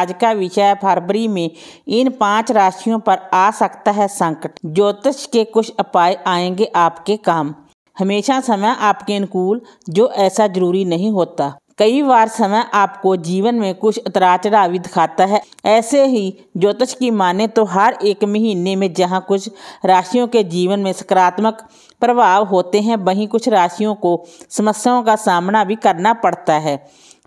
आज का विषय फरवरी में इन पांच राशियों पर आ सकता है संकट ज्योतिष के कुछ उपाय आएंगे आपके काम हमेशा समय आपके अनुकूल जो ऐसा जरूरी नहीं होता कई बार समय आपको जीवन में कुछ उतरा चढ़ाव भी दिखाता है ऐसे ही ज्योतिष की माने तो हर एक महीने में जहाँ कुछ राशियों के जीवन में सकारात्मक प्रभाव होते हैं वहीं कुछ राशियों को समस्याओं का सामना भी करना पड़ता है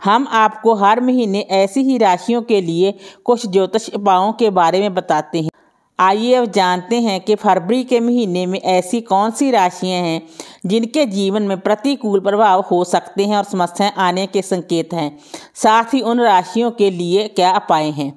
हम आपको हर महीने ऐसी ही राशियों के लिए कुछ ज्योतिष उपायों के बारे में बताते हैं आइए अब जानते हैं कि फरवरी के महीने में ऐसी कौन सी राशियां हैं जिनके जीवन में प्रतिकूल प्रभाव हो सकते हैं और समस्याएं आने के संकेत हैं साथ ही उन राशियों के लिए क्या उपाय हैं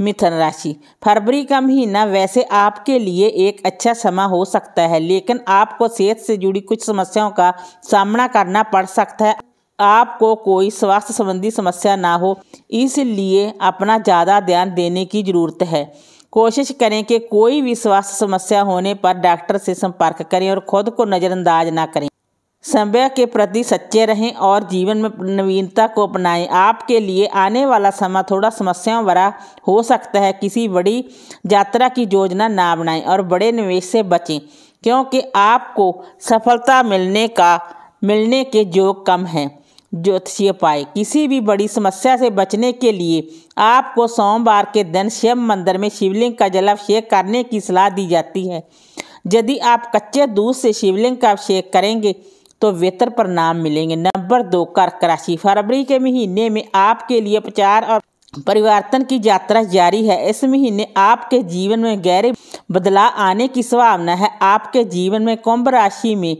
मिथुन राशि फरवरी का महीना वैसे आपके लिए एक अच्छा समय हो सकता है लेकिन आपको सेहत से जुड़ी कुछ समस्याओं का सामना करना पड़ सकता है आपको कोई स्वास्थ्य संबंधी समस्या ना हो इसलिए अपना ज़्यादा ध्यान देने की ज़रूरत है कोशिश करें कि कोई भी स्वास्थ्य समस्या होने पर डॉक्टर से संपर्क करें और खुद को नज़रअंदाज ना करें समय के प्रति सच्चे रहें और जीवन में नवीनता को अपनाएं आपके लिए आने वाला समय थोड़ा समस्याओं भरा हो सकता है किसी बड़ी यात्रा की योजना ना बनाएं और बड़े निवेश से बचें क्योंकि आपको सफलता मिलने का मिलने के योग कम हैं ज्योतिषीय उपाय किसी भी बड़ी समस्या से बचने के लिए आपको सोमवार के दिन शिव मंदिर में शिवलिंग का जलाभिषेक करने की सलाह दी जाती है यदि आप कच्चे दूध से शिवलिंग का अभिषेक करेंगे तो वेतर परिणाम मिलेंगे नंबर दो कर्क राशि फरवरी के महीने में आपके लिए उपचार और परिवर्तन की यात्रा जारी है इस महीने आपके जीवन में गहरे बदलाव आने की संभावना है आपके जीवन में कुंभ राशि में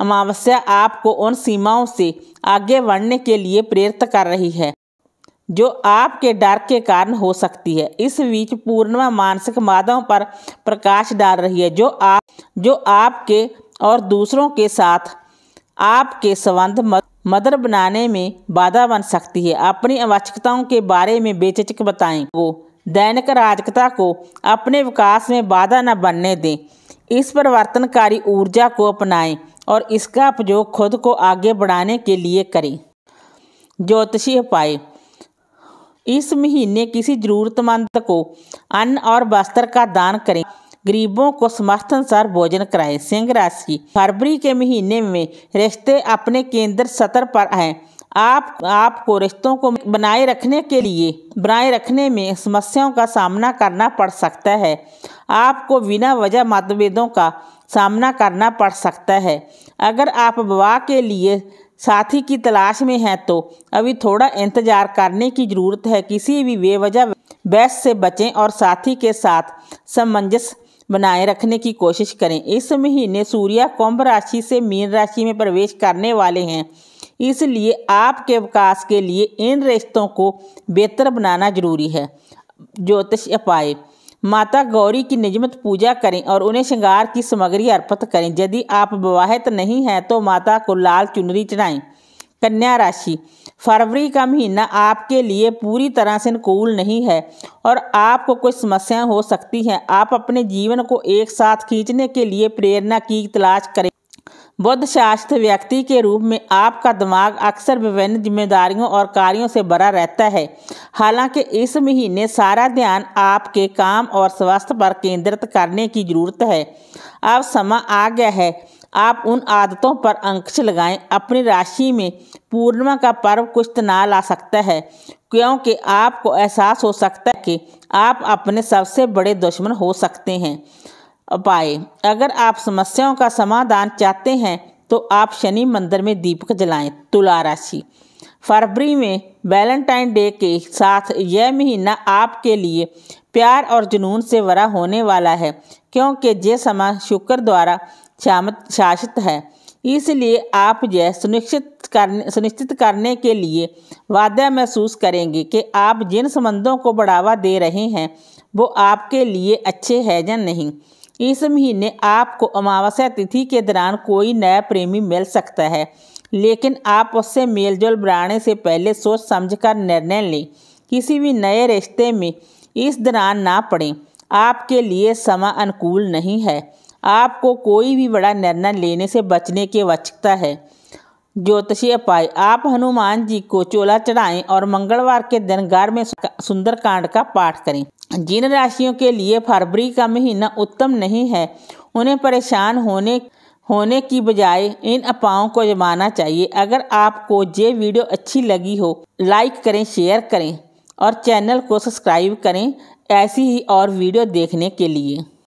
अमावस्या आपको उन सीमाओं से आगे बढ़ने के लिए प्रेरित कर रही है जो आपके डर के कारण हो सकती है इस बीच पूर्णिमा मानसिक मादों पर प्रकाश डाल रही है जो आप जो आपके और दूसरों के साथ आपके संबंध मदर बनाने में बाधा बन सकती है अपनी आवश्यकताओं के बारे में बेचचक बताएं वो दैनिक राजकता को अपने विकास में बाधा न बनने दें इस परिवर्तनकारी ऊर्जा को अपनाएं और इसका प्रयोग खुद को आगे बढ़ाने के लिए करें ज्योतिषी उपाय इस महीने किसी जरूरतमंद को अन्न और वस्त्र का दान करें गरीबों को समर्थ अनुसार भोजन कराएं सिंह राशि फरवरी के महीने में रिश्ते अपने केंद्र सतर पर हैं आप आपको रिश्तों को बनाए रखने के लिए बनाए रखने में समस्याओं का सामना करना पड़ सकता है आपको बिना वजह मतभेदों का सामना करना पड़ सकता है अगर आप विवाह के लिए साथी की तलाश में हैं तो अभी थोड़ा इंतज़ार करने की ज़रूरत है किसी भी बेवजह बहस से बचें और साथी के साथ सामंजस्य बनाए रखने की कोशिश करें इस महीने सूर्य कुंभ राशि से मीन राशि में प्रवेश करने वाले हैं इसलिए आपके विकास के लिए इन रिश्तों को बेहतर बनाना जरूरी है ज्योतिष उपाय माता गौरी की निजमत पूजा करें और उन्हें श्रृंगार की सामग्री अर्पित करें यदि आप विवाहित नहीं हैं तो माता को लाल चुनरी चढ़ाएं कन्या राशि फरवरी का महीना आपके लिए पूरी तरह से अनुकूल नहीं है और आपको कुछ समस्याएं हो सकती हैं आप अपने जीवन को एक साथ खींचने के लिए प्रेरणा की तलाश करें बुद्ध शास्त्र व्यक्ति के रूप में आपका दिमाग अक्सर विभिन्न जिम्मेदारियों और कार्यों से भरा रहता है हालांकि इस महीने सारा ध्यान आपके काम और स्वास्थ्य पर केंद्रित करने की ज़रूरत है अब समा आ गया है आप उन आदतों पर अंकुश लगाएं अपनी राशि में पूर्णिमा का पर्व कुछ तनाव तो ला सकता है क्योंकि आपको एहसास हो सकता है कि आप अपने सबसे बड़े दुश्मन हो सकते हैं उपाय अगर आप समस्याओं का समाधान चाहते हैं तो आप शनि मंदिर में दीपक जलाएं तुला राशि फरवरी में वैलेंटाइन डे के साथ यह महीना आपके लिए प्यार और जुनून से भरा होने वाला है क्योंकि यह समय शुक्र द्वारा शासित है इसलिए आप यह सुनिश्चित करने सुनिश्चित करने के लिए वादा महसूस करेंगे कि आप जिन संबंधों को बढ़ावा दे रहे हैं वो आपके लिए अच्छे हैं या नहीं इस महीने आपको अमावस्या तिथि के दौरान कोई नया प्रेमी मिल सकता है लेकिन आप उससे मेलजोल बढ़ाने से पहले सोच समझकर निर्णय लें किसी भी नए रिश्ते में इस दौरान ना पड़ें आपके लिए समय अनुकूल नहीं है आपको कोई भी बड़ा निर्णय लेने से बचने की आवश्यकता है ज्योतिषीय उपाय आप हनुमान जी को चोला चढ़ाएं और मंगलवार के दिन गार में सुंदरकांड का पाठ करें जिन राशियों के लिए फरवरी का महीना उत्तम नहीं है उन्हें परेशान होने होने की बजाय इन अपाओं को जमाना चाहिए अगर आपको ये वीडियो अच्छी लगी हो लाइक करें शेयर करें और चैनल को सब्सक्राइब करें ऐसी ही और वीडियो देखने के लिए